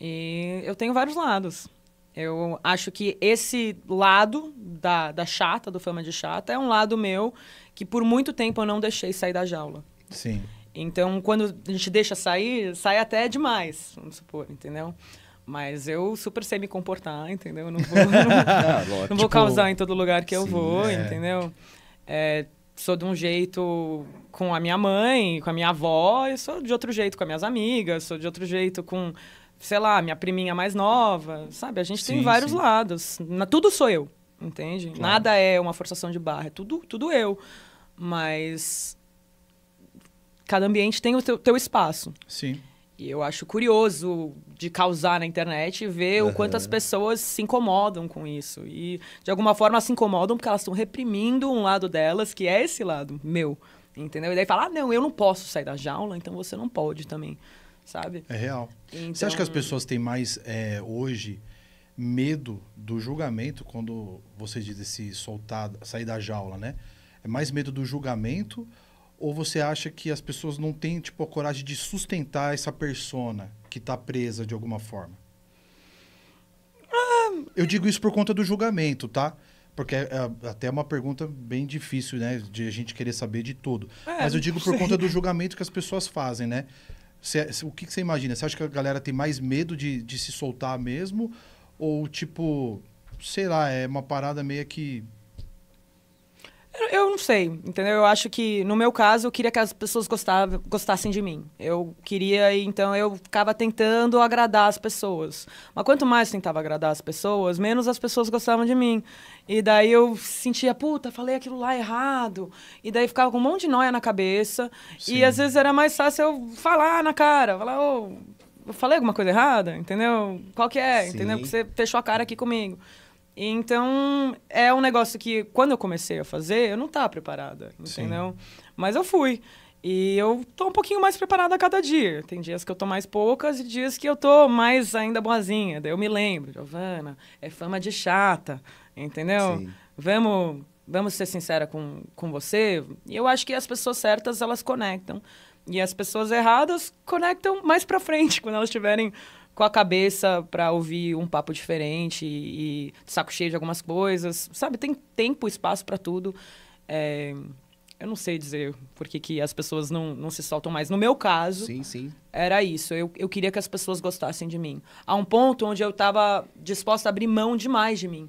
E eu tenho vários lados. Eu acho que esse lado da, da chata, do fama de chata, é um lado meu que por muito tempo eu não deixei sair da jaula. Sim. Então, quando a gente deixa sair, sai até demais, vamos supor, entendeu? Mas eu super sei me comportar, entendeu? Não vou, não, não tipo, vou causar em todo lugar que eu vou, é. entendeu? É, sou de um jeito com a minha mãe, com a minha avó, eu sou de outro jeito com as minhas amigas, sou de outro jeito com sei lá, minha priminha mais nova, sabe? A gente sim, tem vários sim. lados. Na, tudo sou eu, entende? Claro. Nada é uma forçação de barra, é tudo, tudo eu. Mas cada ambiente tem o teu, teu espaço. Sim. E eu acho curioso de causar na internet e ver uhum. o quanto as pessoas se incomodam com isso. E, de alguma forma, se incomodam porque elas estão reprimindo um lado delas, que é esse lado meu. Entendeu? E daí fala, ah, não, eu não posso sair da jaula, então você não pode também sabe? É real. Então... Você acha que as então pessoas têm mais é, hoje medo do julgamento quando você diz se soltar, sair da jaula, né? É mais medo do julgamento ou você acha que as pessoas não têm tipo a coragem de sustentar essa persona que está presa de alguma forma? Ah, Eu digo isso por conta do julgamento, tá? Porque é, é até uma pergunta bem difícil, né? De a gente querer saber de tudo. É, Mas eu digo por conta do julgamento que as pessoas fazem, né? Cê, o que, você imagina? Você acha que a galera tem mais medo de, de se soltar mesmo? Ou, tipo, sei lá, é uma parada meio que eu não sei, entendeu? Eu acho que, no meu caso, eu queria que as pessoas gostassem de mim. Eu queria, então eu ficava tentando agradar as pessoas. Mas quanto mais tentava agradar as pessoas, menos as pessoas gostavam de mim. E daí eu sentia, puta, falei aquilo lá errado. E daí ficava com um monte de noia na cabeça. Sim. E às vezes era mais fácil eu falar na cara, falar, ô, oh, eu falei alguma coisa errada, entendeu? Qual que é, Sim. entendeu? Porque você fechou a cara aqui comigo. Então, é um negócio que, quando eu comecei a fazer, eu não estava preparada, entendeu? Sim. Mas eu fui. E eu tô um pouquinho mais preparada a cada dia. Tem dias que eu tô mais poucas e dias que eu tô mais ainda boazinha. Daí eu me lembro, Giovana, é fama de chata, entendeu? Sim. Vamos, vamos ser sincera com, com você. E eu acho que as pessoas certas, elas conectam. E as pessoas erradas conectam mais pra frente, quando elas tiverem com a cabeça para ouvir um papo diferente e, e, saco cheio de algumas coisas, sabe? Tem tempo, espaço para tudo. É, eu não sei dizer por que, que as pessoas não, não se soltam mais. No meu caso, sim, sim. era isso. Eu, eu queria que as pessoas gostassem de mim. A um ponto onde eu estava disposta a abrir mão demais de mim.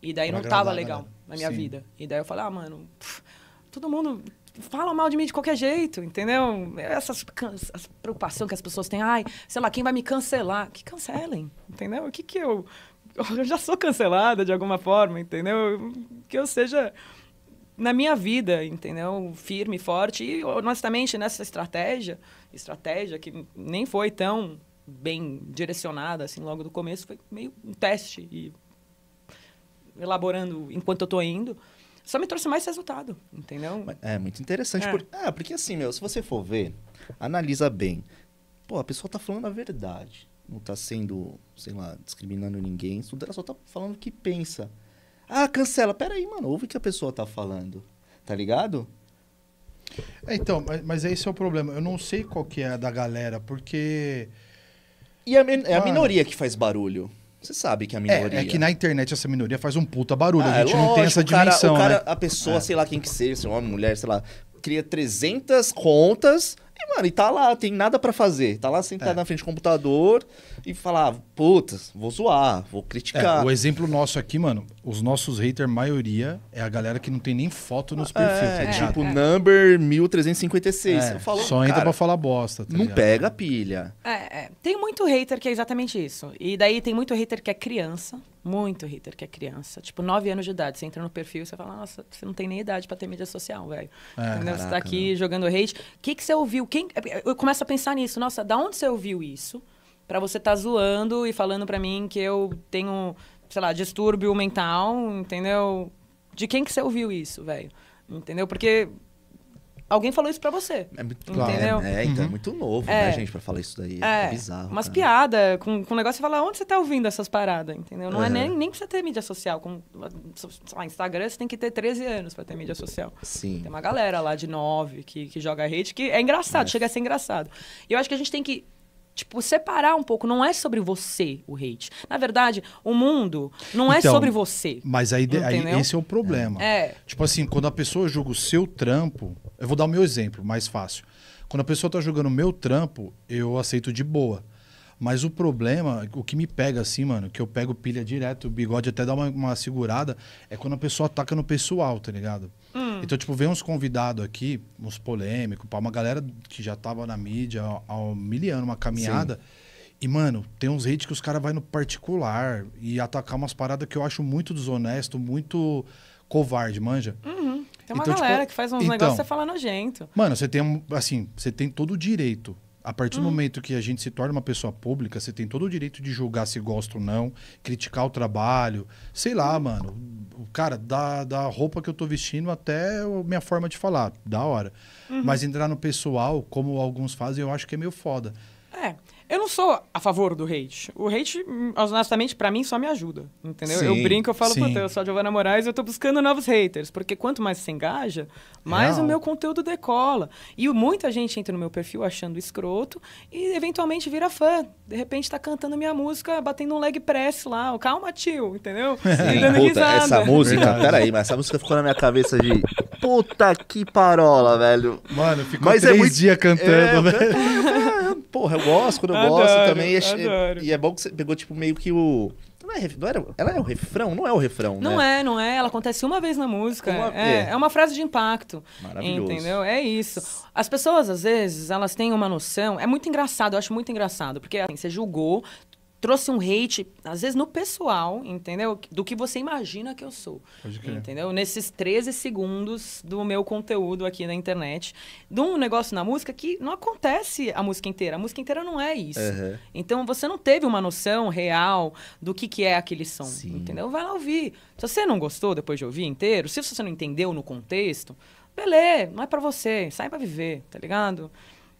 E daí pra não estava legal na minha sim. vida. E daí eu falei, ah, mano, pff, todo mundo falam mal de mim de qualquer jeito, entendeu? Essas essa preocupação que as pessoas têm, ai, sei lá, quem vai me cancelar? Que cancelem, entendeu? O que que eu... Eu já sou cancelada de alguma forma, entendeu? Que eu seja na minha vida, entendeu? Firme, forte e, honestamente, nessa estratégia, estratégia que nem foi tão bem direcionada, assim, logo do começo, foi meio um teste e elaborando enquanto eu tô indo, só me trouxe mais resultado, entendeu? É muito interessante. É. Por... Ah, porque assim, meu, se você for ver, analisa bem. Pô, a pessoa tá falando a verdade. Não tá sendo, sei lá, discriminando ninguém. Tudo ela só tá falando o que pensa. Ah, cancela. Pera aí, mano. Ouve o que a pessoa tá falando. Tá ligado? É, então, mas, mas esse é o problema. Eu não sei qual que é a da galera, porque... E a, é a ah. minoria que faz barulho. Você sabe que é a minoria. É, é, que na internet essa minoria faz um puta barulho. Ah, a gente lógico, não tem essa dimensão. Cara, o cara, né? A pessoa, é. sei lá quem que seja, se homem é mulher, sei lá, cria 300 contas e, mano, e tá lá, tem nada para fazer. Tá lá sentado é. na frente do computador e falar, ah, puta, vou zoar, vou criticar. É, o exemplo nosso aqui, mano, os nossos haters, maioria, é a galera que não tem nem foto nos é, perfis. É, tá tipo, number 1356. É, falo, só entra cara, pra falar bosta. Tá não ligado? pega a pilha. É, é, tem muito hater que é exatamente isso. E daí tem muito hater que é criança. Muito hater que é criança. Tipo, 9 anos de idade. Você entra no perfil e você fala, nossa, você não tem nem idade para ter mídia social, velho. É, Você tá aqui não. jogando hate. O que, que você ouviu? Quem... Eu começo a pensar nisso. Nossa, da onde você ouviu isso? Para você estar tá zoando e falando para mim que eu tenho, sei lá, distúrbio mental, entendeu? De quem que você ouviu isso, velho? Entendeu? Porque Alguém falou isso pra você. É muito claro. Entendeu? É, é, então é uhum. é muito novo, né, é. né, gente, pra falar isso daí. É, é bizarro. Umas piadas com, com um negócio você falar onde você tá ouvindo essas paradas, entendeu? Não é uhum. nem, nem precisa ter mídia social. Com, lá, Instagram você tem que ter 13 anos pra ter mídia social. Sim. Tem uma galera lá de 9 que, que joga hate, que é engraçado, chega a ser engraçado. E eu acho que a gente tem que tipo, separar um pouco. Não é sobre você o hate. Na verdade, o mundo não é então, sobre você. Mas aí, aí, esse é o problema. É. Tipo assim, quando a pessoa julga o seu trampo, eu vou dar o meu exemplo, mais fácil. Quando a pessoa está jogando meu trampo, eu aceito de boa. Mas o problema, o que me pega assim, mano, que eu pego pilha direto, o bigode até dá uma, uma segurada, é quando a pessoa ataca no pessoal, tá ligado? Hum. Então, tipo, vem uns convidados aqui, uns polêmicos, uma galera que já tava na mídia há um uma caminhada. Sim. E, mano, tem uns hits que os caras vai no particular e atacar umas paradas que eu acho muito desonesto, muito covarde, manja? Uhum. Tem uma então, tipo, galera tipo, que faz uns então, negócios e você fala nojento. Mano, você tem assim, você tem todo o direito. A partir hum. do momento que a gente se torna uma pessoa pública, você tem todo o direito de julgar se gosta ou não, criticar o trabalho, sei lá, hum. mano. O cara, da, da roupa que eu tô vestindo até a minha forma de falar, da hora. Uhum. Mas entrar no pessoal, como alguns fazem, eu acho que é meio foda. É. Eu não sou a favor do hate. O hate, honestamente, para mim só me ajuda. Entendeu? Sim, eu brinco, eu falo, puta, eu sou a Giovana Moraes eu tô buscando novos haters. Porque quanto mais você engaja, mais o meu conteúdo decola. E muita gente entra no meu perfil achando escroto e eventualmente vira fã. De repente tá cantando minha música, batendo um leg press lá. Calma, tio, entendeu? Sim. Dando puta, risada. essa música, peraí, mas essa música ficou na minha cabeça de puta que parola, velho. Mano, ficou mas é três é muito... dias cantando, é, velho. Eu canto, eu canto porra, eu gosto, quando eu adoro, gosto também. E, é e, é bom que você pegou, tipo, meio que o. Não é, não era, ela é o refrão? Não é o refrão, Não né? é, não é. Ela acontece uma vez na música. Uma... É, é, é. uma frase de impacto. Maravilhoso. Entendeu? É isso. As pessoas, às vezes, elas têm uma noção. É muito engraçado, eu acho muito engraçado. Porque assim, você julgou trouxe um hate, às vezes no pessoal, entendeu? Do que você imagina que eu sou. Entendeu? Nesses 13 segundos do meu conteúdo aqui na internet, de um negócio na música que não acontece a música inteira. A música inteira não é isso. Uhum. Então você não teve uma noção real do que, que é aquele som, Sim. entendeu? Vai lá ouvir. Se você não gostou depois de ouvir inteiro, se você não entendeu no contexto, beleza, não é para você, sai para viver, tá ligado?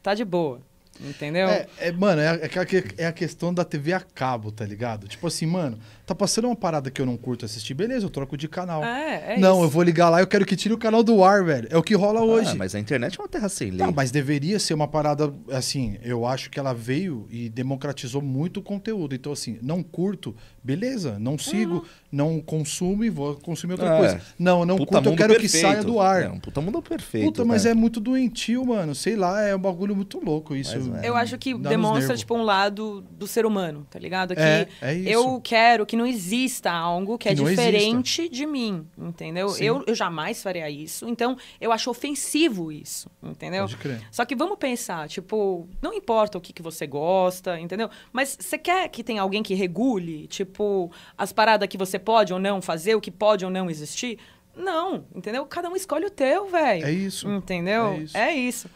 Tá de boa. Entendeu? É, é mano, é, é, é, a questão da TV a cabo, tá ligado? Tipo assim, mano, tá passando uma parada que eu não curto assistir, beleza, eu troco de canal. É, é Não, isso. eu vou ligar lá, eu quero que tire o canal do ar, velho. É o que rola ah, hoje. Mas a internet é uma terra sem lei. Não, mas deveria ser uma parada, assim, eu acho que ela veio e democratizou muito o conteúdo. Então, assim, não curto, beleza, não sigo, uhum. não consumo e vou consumir outra é. coisa. Não, não puta curto, eu quero perfeito. que saia do ar. É um puta mundo perfeito. Puta, mas né? é muito doentio, mano. Sei lá, é um bagulho muito louco isso. Mas, é, é. eu acho que demonstra, tipo, um lado do ser humano, tá ligado? Que é, é isso. eu quero que não exista algo que, que é diferente exista. de mim, entendeu? Eu, eu jamais faria isso, então eu acho ofensivo isso, entendeu? Pode crer. Só que vamos pensar, tipo, não importa o que, que você gosta, entendeu? Mas você quer que tenha alguém que regule, tipo, as paradas que você pode ou não fazer, o que pode ou não existir? Não, entendeu? Cada um escolhe o teu, velho. É isso. Entendeu? É isso. É isso.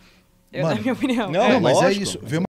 Mano, na minha opinião. Não, é. mas é isso. Vê uma